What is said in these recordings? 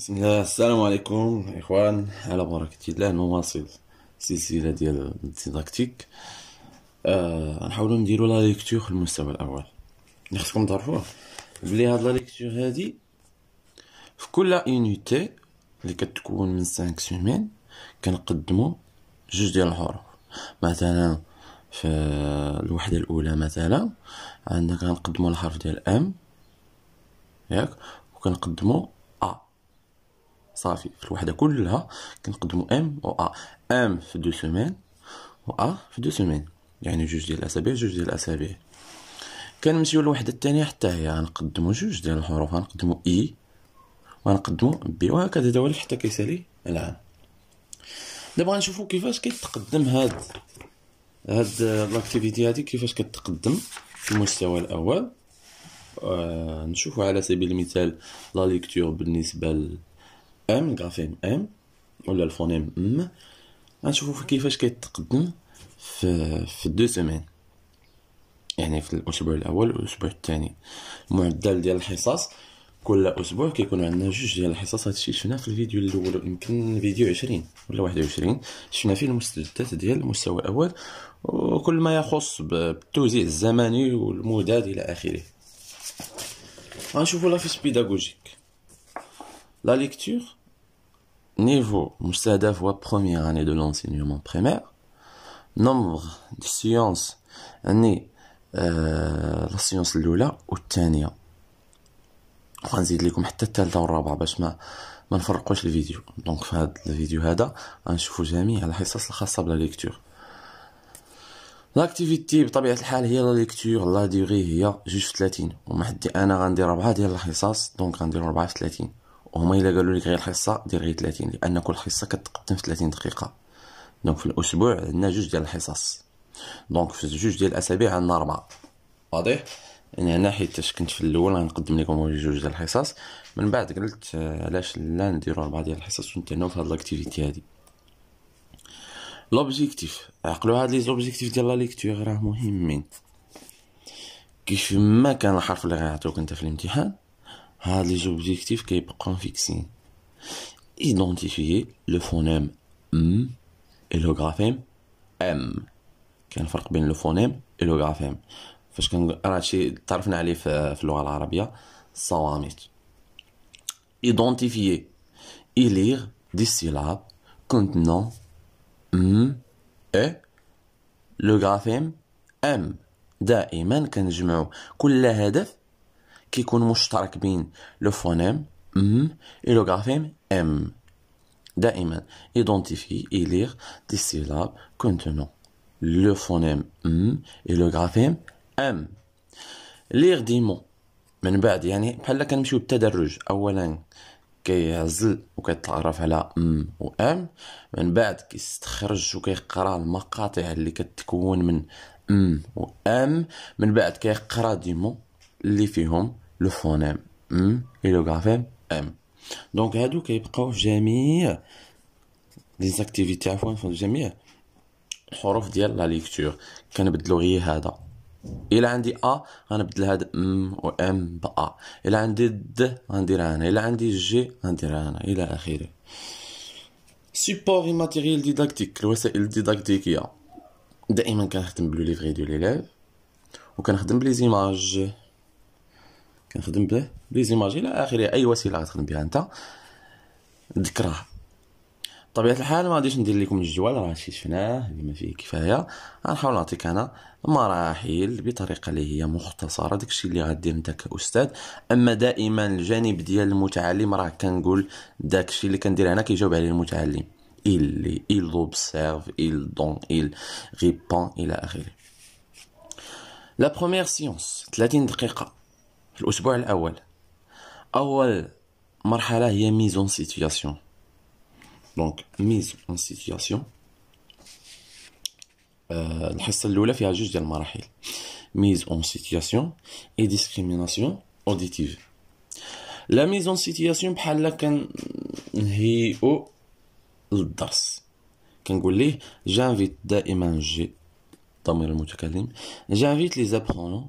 بسم الله السلام عليكم اخوان على بركة الله نواصل سلسلة ديال الديداكتيك آه نحاولو نديرو لا ليكتور في المستوى الاول اللي خصكم تعرفوه بلي هاد لا ليكتور هادي في كل اونيتي اللي كتكون من 5 سيمين كنقدمو جوج ديال الحروف مثلا في الوحدة الاولى مثلا عندنا كنقدمو الحرف ديال ام ياك وكنقدمو صافي في الوحده كلها كنقدموا ام و ا ام في دو سيمين و ا في دو سيمين يعني جوج ديال الاسابيع جوج ديال الاسابيع كنمشيو للوحده الثانيه حتى هي غنقدموا جوج ديال الحروف غنقدموا اي e وغنقدموا بي وهكذا دوالي حتى كيسالي العام دابا غنشوفوا كيفاش كيتقدم هاد هاد لاكتيفيتي هادي كيفاش كتقدم في المستوى الاول آه نشوفوا على سبيل المثال لا ليكتور بالنسبه ام غرافيم ام ولا الفونيم ام غنشوفو كيفاش كيتقدم في في دو سيمين يعني في الاسبوع الاول والاسبوع الثاني المعدل ديال الحصص كل اسبوع كيكون عندنا جوج ديال الحصص هادشي شفنا في الفيديو الاول يمكن فيديو 20 ولا 21 شفنا فيه المستجدات ديال المستوى الاول وكل ما يخص بالتوزيع الزمني والمداد الى اخره غنشوفوا لافيس بيداغوجيك لا ليكتور niveau مستهدف هو بروميير اني دو لونسينيومون بريمير nombre de سيونس اني لا سيونس الاولى والثانيه غنزيد لكم حتى الثالثه والرابعه باش ما ما نفرقوش الفيديو دونك في هذا الفيديو هذا غنشوفوا جميع الحصص الخاصه بلا ليكتور لاكتيفيتي بطبيعه الحال هي لا ليكتور لا ديغي هي جوج في 30 ومحدي انا غندير اربعه ديال الحصص دونك غندير اربعه في 30 وهما الا قالوا لك غير حصه دير غير 30 لان كل حصه كتقدم في 30 دقيقه دونك في الاسبوع عندنا جوج ديال الحصص دونك في جوج ديال الاسابيع عندنا اربعه واضح يعني هنا حيت كنت في الاول غنقدم لكم جوج ديال الحصص من بعد قلت آه، علاش لا نديرو اربعه ديال الحصص ونتعناو في هاد لاكتيفيتي هادي لوبجيكتيف عقلوا هاد لي زوبجيكتيف ديال لا ليكتور راه مهمين كيف ما كان الحرف اللي غيعطيوك انت في الامتحان هاد لي زوبجيكتيف كيبقاو فيكسين ايدونتيفيي لو فونيم ام اي لو غرافيم ام كاين فرق بين لو فونيم اي لو غرافيم فاش كن راه هادشي تعرفنا عليه في اللغه العربيه الصوامت ايدونتيفيي إليغ دي سيلاب contenant ام اي لو غرافيم ام دائما كنجمعو كل هدف كيكون مشترك بين لو فونيم ام اي لو غرافيم ام دائما ايدونتيفي اي لير دي سيلاب كونتونون لو فونيم ام اي لو غرافيم ام لير دي مو من بعد يعني بحال كنمشيو بالتدرج اولا كيعزل وكيتعرف على ام و ام من بعد كيستخرج وكيقرا المقاطع اللي كتكون من ام و ام من بعد كيقرا ديمو اللي فيهم لو فونيم ام اي لو غرافيم ام دونك هادو كيبقاو في جميع لي زاكتيفيتي عفوا في جميع الحروف ديال لا ليكتور كنبدلو غير هذا الا عندي ا غنبدل هاد ام و ام ب ا الا عندي د غنديرها هنا الا عندي جي غنديرها هنا الى اخره سيبور ماتيريال ديداكتيك الوسائل الديداكتيكيه دائما كنخدم بلو ليفري دو ليليف وكنخدم بلي زيماج كنخدم به لي زيماج الى اخره اي وسيله غتخدم بها انت ذكرها بطبيعه الحال ما غاديش ندير لكم الجوال راه هادشي شفناه بما فيه كفايه غنحاول نعطيك انا مراحل بطريقه اللي هي مختصره داكشي اللي غدير انت كاستاذ اما دائما الجانب ديال المتعلم راه كنقول داكشي اللي كندير انا كيجاوب عليه المتعلم il il observe il donne il répond الى اخره لا بروميير سيونس 30 دقيقه الأسبوع الأول أول مرحلة هي ميز اون سيتياسيون دونك ميز اون سيتياسيون أه الحصة الأولى فيها جوج ديال المراحل ميز اون سيتياسيون اي ديسكريميناسيون اوديتيف لا ميز اون سيتياسيون بحال كنهيئو للدرس كنقول ليه جانفيت دائما جي ضمير المتكلم جانفيت لي زابخونون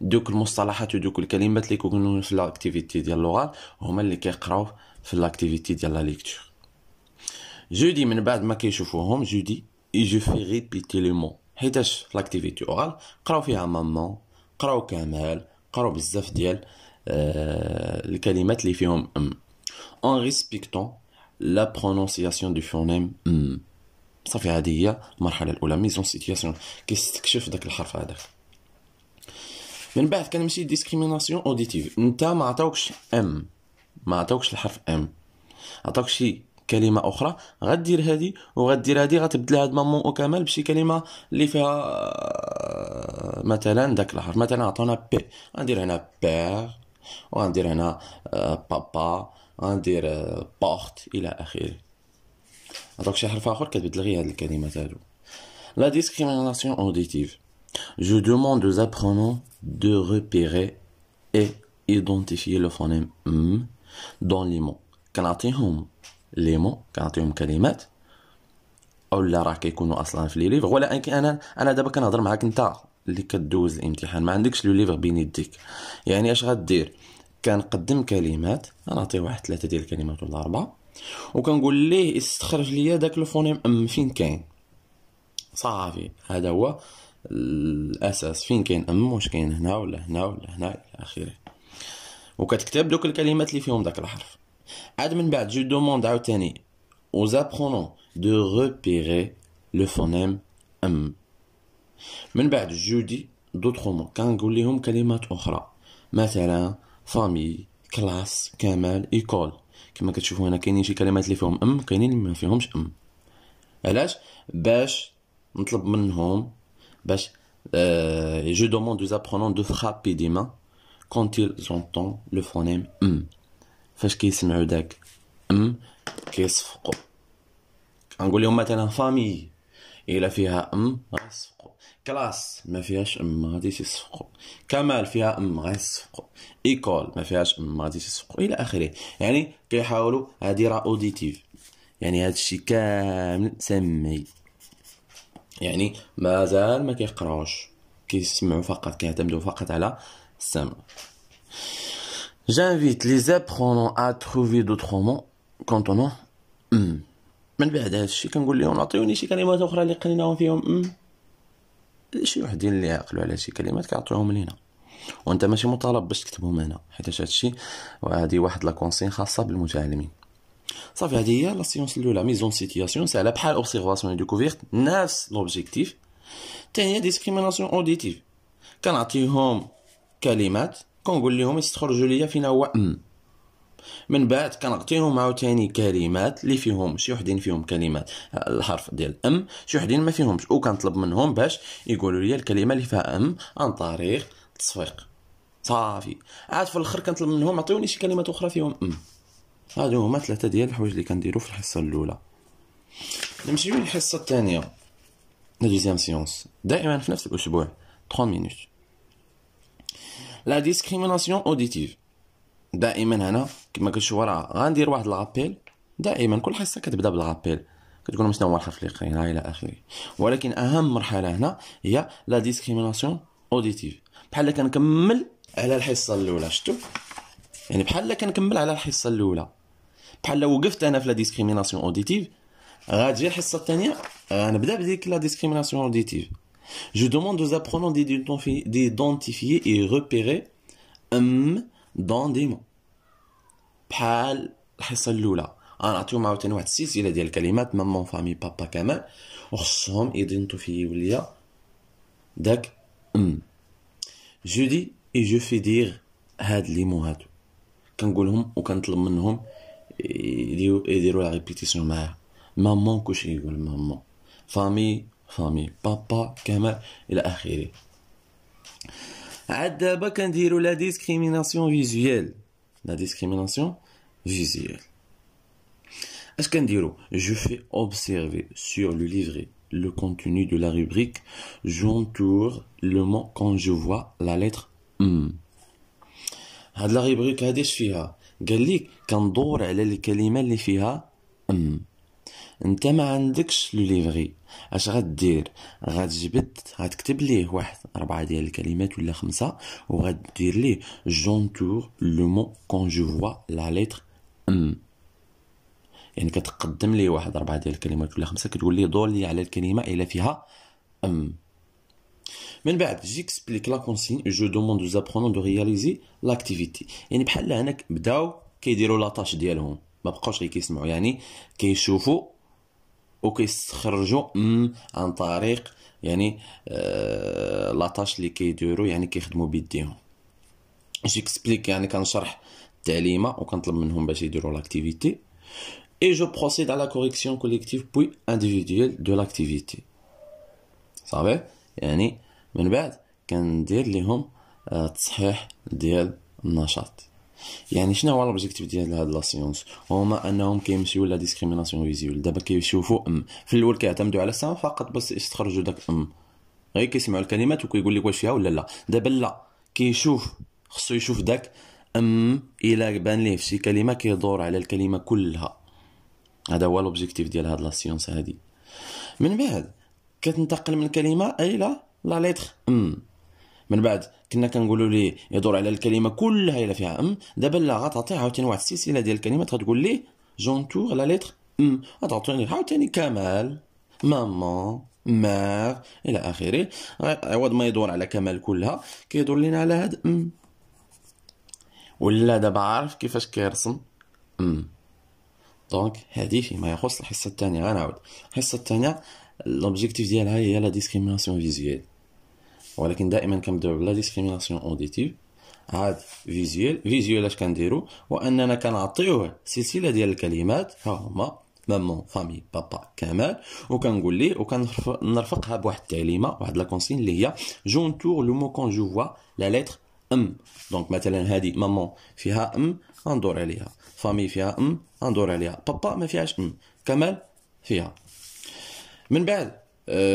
دوك المصطلحات ودوك الكلمات اللي كيكونوا في لاكتيفيتي ديال اللغه هما اللي كيقراو في لاكتيفيتي ديال لا ليكتور جودي من بعد ما كيشوفوهم جودي اي جو في ريبيتي لي مون حيتاش لاكتيفيتي اورال قراو فيها مامون قراو كمال قراو بزاف ديال آه، الكلمات اللي فيهم ام ان ريسبكتون لا برونونسياسيون دو فونيم ام صافي هذه هي المرحله الاولى ميزون سيتياسيون كيستكشف داك الحرف هذاك من بعد كان ماشي ديسكريميناسيون اوديتيف انت ما عطاوكش ام ما عطاوكش الحرف ام عطاوك شي كلمه اخرى غدير هذه وغدير هذه غتبدلها هاد مامون او كمال بشي كلمه اللي فيها آه، مثلا داك الحرف مثلا عطونا بي غندير هنا بير وغندير هنا بابا آه، غندير بورت آه، الى اخره عطاوك شي حرف اخر كتبدل غير هاد الكلمه تاعو لا ديسكريميناسيون اوديتيف Je demande aux apprenants de repérer et identifier le phonème m dans les mots. كنعطيهم لي مو كنعطيهم كلمات اولا راه كيكونوا اصلا في لي ليفغ ولا انا انا دابا كنهضر معاك انت اللي كدوز الامتحان ما عندكش لو ليفغ بين يديك يعني اش غدير كنقدم كلمات نعطيه واحد ثلاثه ديال الكلمات ولا اربعه وكنقول ليه استخرج ليا داك الفونيم ام فين كاين صافي هذا هو الاساس فين كاين ام واش كاين هنا ولا هنا ولا هنا الى اخره وكتكتب دوك الكلمات اللي فيهم داك الحرف عاد من بعد جو دوموند عاوتاني و apprenants دو ريبيري لو فونيم ام من بعد جودي دوطخ مو كنقول لهم كلمات اخرى مثلا فامي كلاس كمال ايكول كما كتشوفوا هنا كاينين شي كلمات اللي فيهم ام كاينين اللي ما فيهمش ام علاش باش نطلب منهم باش euh, et je demande aux apprenants de frapper des mains quand ils entendent le phonème m فاش كيسمعوا داك م كيصفقوا نقول لهم مثلا فامي الا فيها ام غيصفقوا كلاس ما فيهاش ام ما غاديش يصفقوا كمال فيها ام غيصفقوا ايكول ما فيهاش ام ما غاديش يصفقوا الى اخره يعني كيحاولوا هذه راه اوديتيف يعني هذا الشيء كامل سمي يعني مازال ما كيقراوش كيسمعوا فقط كيعتمدوا فقط على السمع جانفيت لي apprenants ا تروفي d'autres mots contenant من بعد هذا الشيء كنقول لهم عطيوني شي كلمات اخرى اللي قريناهم فيهم ام شي وحدين اللي عقلوا على شي كلمات كيعطيوهم لينا وانت ماشي مطالب باش تكتبهم هنا حيت هذا الشيء وهذه واحد لا خاصه بالمتعلمين صافي هذه هي لا سيونس الاولى ميزون سيتياسيون ساهله بحال اوبسيرفاسيون كوفيرت نفس لوبجيكتيف ثانية ديسكريميناسيون اوديتيف كنعطيهم كلمات كنقول لهم يستخرجوا ليا فينا هو ام من بعد كنعطيهم عاوتاني كلمات اللي فيهم شي وحدين فيهم كلمات الحرف ديال ام شي وحدين ما فيهمش وكنطلب منهم باش يقولوا لي الكلمه اللي فيها ام عن طريق التصفيق صافي عاد في الاخر كنطلب منهم عطيوني شي كلمات اخرى فيهم ام هادو هما ثلاثه ديال الحوايج اللي كنديرو في الحصه الاولى نمشيو للحصه الثانيه لا دوزيام سيونس دائما في نفس الاسبوع 3 مينوت لا ديسكريميناسيون اوديتيف دائما هنا كما كتشوفو راه غندير واحد لابيل دائما كل حصه كتبدا بالغابيل كتقولهم شنو هو الحرف اللي قرينا الى اخره ولكن اهم مرحله هنا هي لا ديسكريميناسيون اوديتيف بحال كنكمل على الحصه الاولى شتو يعني بحال كنكمل على الحصه الاولى بحال وقفت انا في لا ديسكريميناسيون اوديتيف غتجي الحصه الثانيه غنبدا بديك لا ديسكريميناسيون اوديتيف Je demande aux دي دونتيفي اي ريبيري ام دون دي mots. بحال الحصه الاولى غنعطيهم عاوتاني واحد السلسله ديال الكلمات مامون فامي بابا كمان وخصهم ايدنتيفيو ليا داك ام جو دي اي جو في دير هاد لي مو هادو Kangolum ou Kantulumum, et Diro a répété son mère. Maman couche, il maman. Famille, famille. Papa, caméra, et la haché. Adabakandiro, la discrimination visuelle. La discrimination visuelle. est je fais observer sur le livret le contenu de la rubrique. J'entoure le mot quand je vois la lettre M. هاد لا غيبغيك هادي اش فيها قال لك كندور على الكلمه اللي فيها ام انت ما عندكش لو ليفري اش غدير غتجبد غتكتب ليه واحد اربعه ديال الكلمات ولا خمسه وغدير ليه جونتور لو مون كون جو فوا لا ليتر ام يعني كتقدم ليه واحد اربعه ديال الكلمات ولا خمسه كتقول ليه دور لي على الكلمه الا فيها ام من بعد جيكسبليك لا كونسين جو دوموند دو زابرونون دو رياليزي لاكتيفيتي يعني بحال هناك بداو كيديروا طاش ديالهم ما بقاوش غير كيسمعوا يعني كيشوفوا وكيستخرجوا عن طريق يعني لا آه، طاش اللي كيديروا يعني كيخدموا بيديهم جيكسبليك يعني كنشرح التعليمه وكنطلب منهم باش يديروا لاكتيفيتي اي جو بروسيد على لا كوريكسيون كوليكتيف puis individuelle دو لاكتيفيتي صافي يعني من بعد كندير ليهم آه، تصحيح ديال النشاط يعني شنو هو لوبجيكتيف ديال هاد لا سيونس هما انهم كيمشيو لا ديسكريميناسيون فيزيول دابا كيشوفوا ام في الاول كيعتمدوا على السمع فقط بس يستخرجوا داك ام غير كيسمعوا الكلمات وكيقول لك واش فيها ولا لا دابا لا كيشوف خصو يشوف داك ام الى بان ليه شي كلمه كيدور على الكلمه كلها هذا هو لوبجيكتيف ديال هاد لا سيونس هادي من بعد كتنتقل من كلمه الى لا ليتر ام من بعد كنا كنقولوا ليه يدور على الكلمه كلها الى فيها ام دابا لا غتعطي عاوتاني واحد السلسله ديال الكلمات غتقول ليه جونتور لا ليتر ام غتعطيني عاوتاني كمال ماما مار الى اخره عوض ما يدور على كمال كلها كيدور لينا على هاد ام ولا دابا عارف كيفاش كيرسم ام دونك هذه فيما يخص الحصه الثانيه غنعاود الحصه الثانيه لوبجيكتيف ديالها هي لا ديسكريميناسيون فيزيوال ولكن دائما كنبداو بلا ديسكريميناسيون اوديتيف عاد فيزيوال فيزيوال اش كنديرو واننا كنعطيوه سلسله ديال الكلمات ها هما مامون فامي بابا كمال وكنقول ليه وكنرفقها بواحد التعليمه واحد لا كونسين اللي هي جون تور لو مو كون جو فوا لا ليتر ام دونك مثلا هذه مامون فيها ام غندور عليها فامي فيها ام غندور عليها بابا ما فيهاش ام كمال فيها من بعد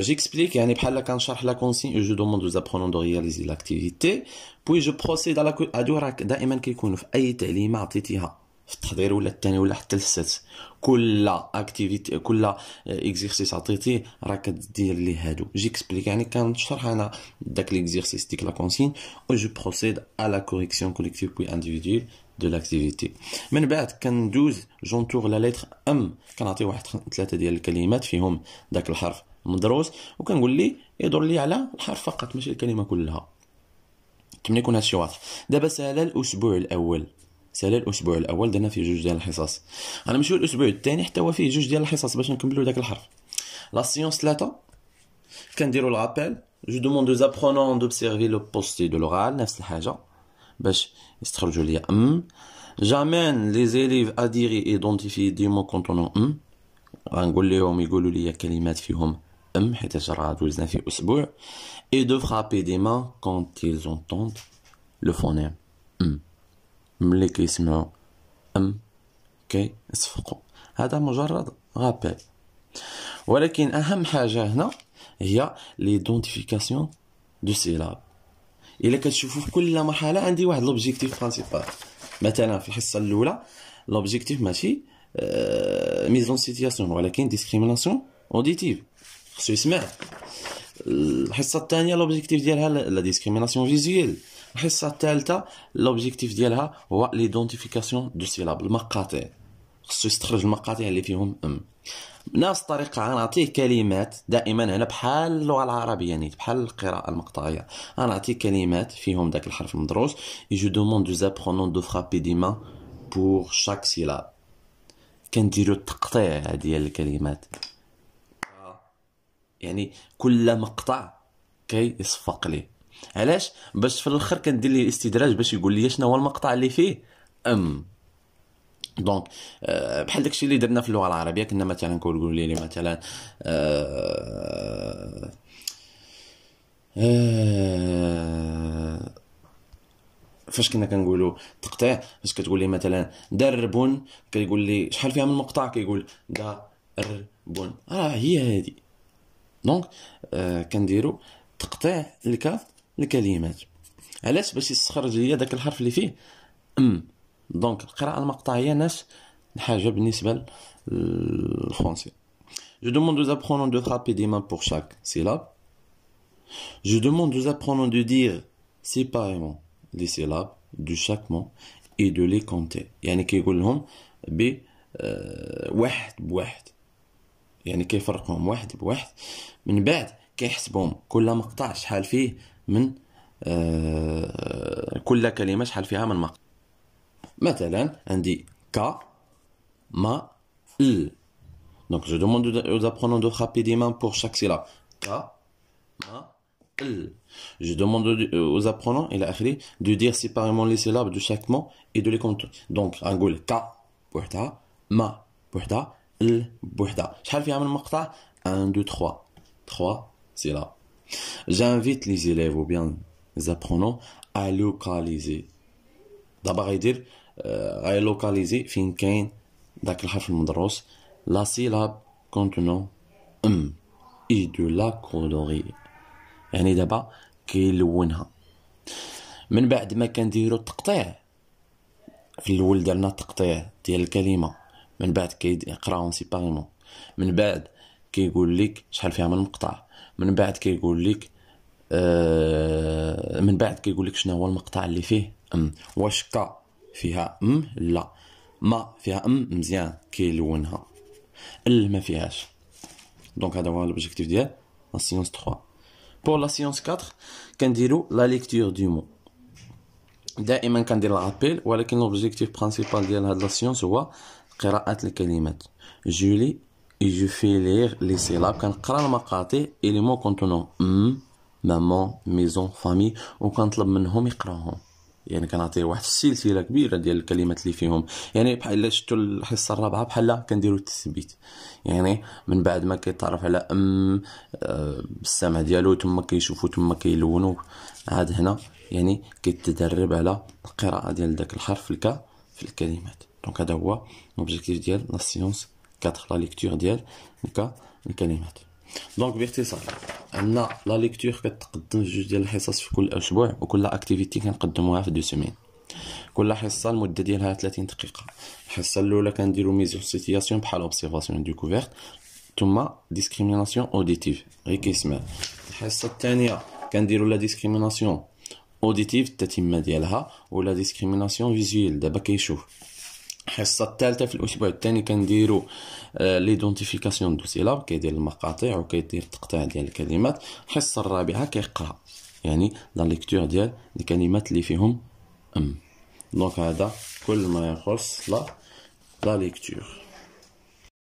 جيكسبليك euh, يعني بحال كنشرح لا كونسين جو دوموند دو زابرونون دو رياليزي لاكتيفيتي بوي جو بروسيد على هادو راك دائما كيكونوا في اي تعليمه عطيتيها في التحضير ولا الثاني ولا حتى السادس كل اكتيفيتي كل اكزيرسيس عطيتيه راك كدير لي هادو جيكسبليك يعني كنشرح انا داك ليكزيرسيس ديك لا كونسين و جو بروسيد على لا كوريكسيون كوليكتيف بوي انديفيديول de l'activité من بعد كندوز جونتور لا ليتر ام كنعطي واحد ثلاثه ديال الكلمات فيهم داك الحرف مدروس وكنقول لي يدور لي على الحرف فقط ماشي الكلمه كلها كملي يكون هادشي واضح دابا سالا الاسبوع الاول سالا الاسبوع الاول درنا فيه جوج ديال الحصص غنمشيو الاسبوع الثاني حتى هو فيه جوج ديال الحصص باش نكملو داك الحرف لا سيونس 3 كنديرو لابيل جو دوموند aux دو سيرفي لو بوستي دو لوغال نفس الحاجه J'amène les élèves à dire et identifier des mots contenant. Et de frapper des mains quand ils entendent le phonème. m » C'est vous dire que un rappel. Mais la même ici, est l'identification du syllabe. الا كتشوفوا في كل مرحله عندي واحد لوبجيكتيف برينسيبال مثلا في الحصه الاولى لوبجيكتيف ماشي ميزون آه، سيتياسيون ولكن ديسكريميناسيون اوديتيف خصو يسمع الحصه الثانيه لوبجيكتيف ديالها لا ديسكريميناسيون فيزيويل الحصه الثالثه لوبجيكتيف ديالها هو ليدونتيفيكاسيون دو سيلاب المقاطع خصو يستخرج المقاطع اللي فيهم ام نفس الطريقة غنعطيه كلمات دائما هنا بحال اللغة العربية يعني بحال القراءة المقطعية غنعطيه كلمات فيهم داك الحرف المدروس يجو دوموند دو زابرونون دو فرابي frapper des mains pour كنديرو التقطيع ديال الكلمات يعني كل مقطع كي يصفق لي علاش باش في الاخر كندير ليه الاستدراج باش يقول لي شنو هو المقطع اللي فيه ام دونك euh, بحال داكشي اللي درنا في اللغه العربيه كنا مثلا نقولوا لي مثلا آه، آه، فاش كنا كنقولوا تقطيع فاش كتقول لي مثلا دربون كيقول لي شحال فيها من مقطع كيقول دربون راه هي هادي دونك آه، كنديروا تقطيع الكاف الكلمات علاش باش يستخرج ليا داك الحرف اللي فيه ام دونك القراءه المقطعيه ناس حاجه بالنسبه للفرنسي Je demande aux apprenants de frapper des mains pour chaque syllabe. Je demande aux apprenants de dire séparément les syllabes de chaque mot et de les compter. يعني كيقول لهم ب واحد بواحد يعني كيفرقهم واحد بواحد من بعد كيحسبهم كل مقطع شحال فيه من كل كلمه شحال فيها من مقطع on dit k ma L. donc je demande aux apprenants de frapper des mains pour chaque syllabe k ma l je demande aux apprenants et écrit, de dire séparément les syllabes de chaque mot et de les compter donc نقول ma بوحدها ma, بوحدها ال بوحدها شحال فيها من مقطع 1 2 3 3 syllabes j'invite les élèves ou bien les apprenants à localiser دابا غيدير غيلوكاليزي فين كاين داك الحرف المدروس لا سيلاب كونتونون ام اي دو لا كولوري يعني دابا كيلونها من بعد ما كنديرو التقطيع في الاول درنا التقطيع ديال الكلمه من بعد كيقراهم سيباريمون من بعد كيقول لك شحال فيها من مقطع من بعد كيقول لك آه من بعد كيقول لك شنو هو المقطع اللي فيه ام واش كا فيها ام لا ما فيها ام مزيان كيلونها ال ما فيهاش دونك هذا هو لوبجيكتيف ديال لا سيونس 3 بور لا سيونس 4 كنديرو لا ليكتور دو مو دائما كندير لابيل ولكن لوبجيكتيف برينسيبال ديال هاد لا سيونس هو قراءة الكلمات جولي اي جو في لير لي سيلاب كنقرا المقاطع اي لي مو كونتونون ام مامون ميزون فامي وكنطلب منهم يقراوهم يعني كنعطيه واحد السلسله كبيره ديال الكلمات اللي فيهم يعني بحال الا شفتوا الحصه الرابعه بحال كنديروا التثبيت يعني من بعد ما كيتعرف على ام آه، بالسمع ديالو ثم كيشوفوا ثم كيلونوا عاد هنا يعني كيتدرب على القراءه ديال داك الحرف الكا في الكلمات دونك هذا هو لوبجيكتيف ديال لا سيونس 4 لا ليكتور ديال الكلمات دونك باختصار عندنا لا ليكتور كتقدم جوج ديال الحصص في كل اسبوع وكل اكتيفيتي كنقدموها في دو سيمين كل حصه المده ديالها 30 دقيقه الحصه الاولى كنديرو سيتياسيون بحال اوبسيرفاسيون ديكوفيرت ثم ديسكريميناسيون اوديتيف غير كيسمع الحصه الثانيه كنديرو لا ديسكريميناسيون اوديتيف التتمه ديالها ولا ديسكريميناسيون فيزيويل دابا كيشوف الحصه الثالثه في الاسبوع الثاني كنديروا ليدونتيفيكاسيون دو سيلاب كيدير المقاطع وكيدير التقطاع ديال الكلمات الحصه الرابعه كيقرا يعني لا ليكتور ديال الكلمات اللي فيهم ام دونك هذا كل ما يخص لا لا ليكتور